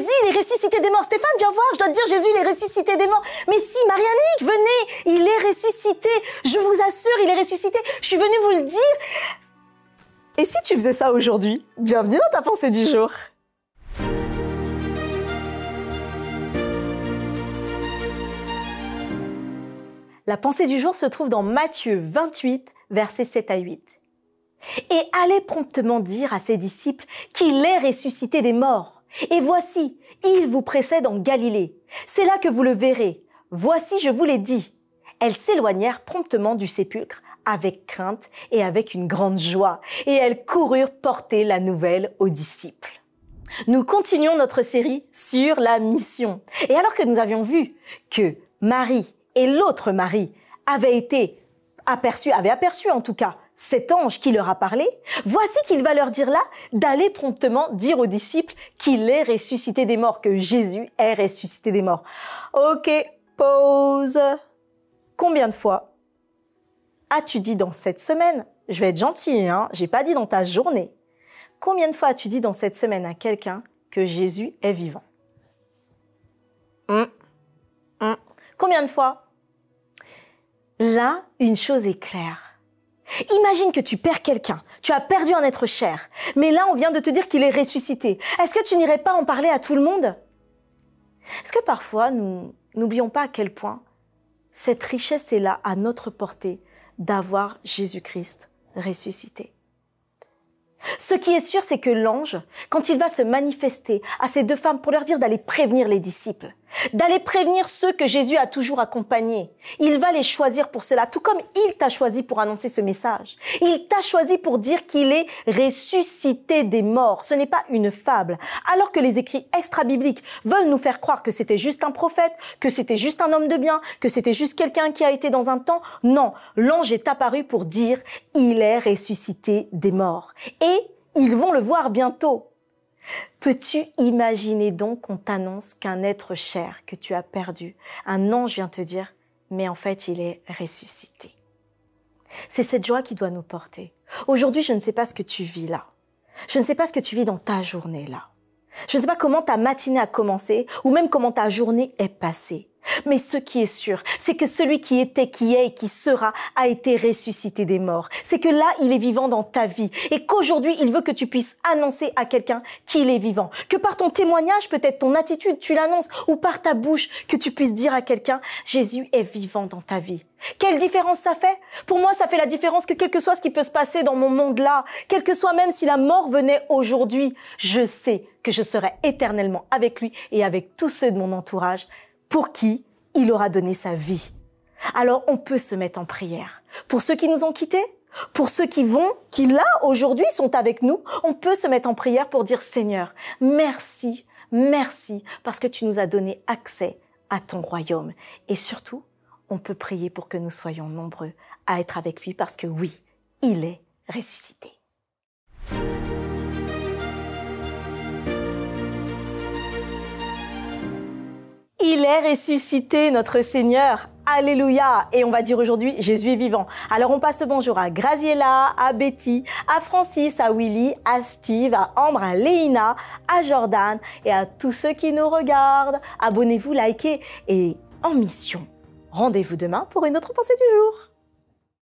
Jésus, il est ressuscité des morts. Stéphane, viens voir, je dois te dire, Jésus, il est ressuscité des morts. Mais si, Marianne, venez, il est ressuscité. Je vous assure, il est ressuscité. Je suis venue vous le dire. Et si tu faisais ça aujourd'hui Bienvenue dans ta pensée du jour. La pensée du jour se trouve dans Matthieu 28, versets 7 à 8. Et allez promptement dire à ses disciples qu'il est ressuscité des morts. Et voici, il vous précède en Galilée. C'est là que vous le verrez. Voici, je vous l'ai dit. Elles s'éloignèrent promptement du sépulcre avec crainte et avec une grande joie, et elles coururent porter la nouvelle aux disciples. Nous continuons notre série sur la mission. Et alors que nous avions vu que Marie et l'autre Marie avaient été aperçus, avaient aperçu en tout cas, cet ange qui leur a parlé, voici qu'il va leur dire là d'aller promptement dire aux disciples qu'il est ressuscité des morts, que Jésus est ressuscité des morts. Ok, pause. Combien de fois as-tu dit dans cette semaine Je vais être gentil, hein, j'ai pas dit dans ta journée. Combien de fois as-tu dit dans cette semaine à quelqu'un que Jésus est vivant hum, hum. Combien de fois Là, une chose est claire Imagine que tu perds quelqu'un, tu as perdu un être cher, mais là on vient de te dire qu'il est ressuscité. Est-ce que tu n'irais pas en parler à tout le monde Est-ce que parfois nous n'oublions pas à quel point cette richesse est là à notre portée d'avoir Jésus-Christ ressuscité Ce qui est sûr, c'est que l'ange, quand il va se manifester à ces deux femmes pour leur dire d'aller prévenir les disciples, d'aller prévenir ceux que Jésus a toujours accompagnés. Il va les choisir pour cela, tout comme il t'a choisi pour annoncer ce message. Il t'a choisi pour dire qu'il est ressuscité des morts. Ce n'est pas une fable. Alors que les écrits extra-bibliques veulent nous faire croire que c'était juste un prophète, que c'était juste un homme de bien, que c'était juste quelqu'un qui a été dans un temps, non, l'ange est apparu pour dire il est ressuscité des morts. Et ils vont le voir bientôt. Peux-tu imaginer donc qu'on t'annonce qu'un être cher que tu as perdu, un ange vient te dire, mais en fait il est ressuscité C'est cette joie qui doit nous porter. Aujourd'hui, je ne sais pas ce que tu vis là. Je ne sais pas ce que tu vis dans ta journée là. Je ne sais pas comment ta matinée a commencé ou même comment ta journée est passée. Mais ce qui est sûr, c'est que celui qui était, qui est et qui sera a été ressuscité des morts. C'est que là, il est vivant dans ta vie et qu'aujourd'hui, il veut que tu puisses annoncer à quelqu'un qu'il est vivant. Que par ton témoignage, peut-être ton attitude, tu l'annonces ou par ta bouche, que tu puisses dire à quelqu'un, Jésus est vivant dans ta vie. Quelle différence ça fait Pour moi, ça fait la différence que quel que soit ce qui peut se passer dans mon monde-là, quel que soit même si la mort venait aujourd'hui, je sais que je serai éternellement avec lui et avec tous ceux de mon entourage pour qui il aura donné sa vie. Alors on peut se mettre en prière. Pour ceux qui nous ont quittés, pour ceux qui vont, qui là aujourd'hui sont avec nous, on peut se mettre en prière pour dire Seigneur, merci, merci parce que tu nous as donné accès à ton royaume. Et surtout, on peut prier pour que nous soyons nombreux à être avec lui parce que oui, il est ressuscité. Il est ressuscité, notre Seigneur. Alléluia Et on va dire aujourd'hui, Jésus est vivant. Alors on passe le bonjour à Graziella, à Betty, à Francis, à Willy, à Steve, à Ambre, à Léina, à Jordan et à tous ceux qui nous regardent. Abonnez-vous, likez et en mission. Rendez-vous demain pour une autre pensée du jour.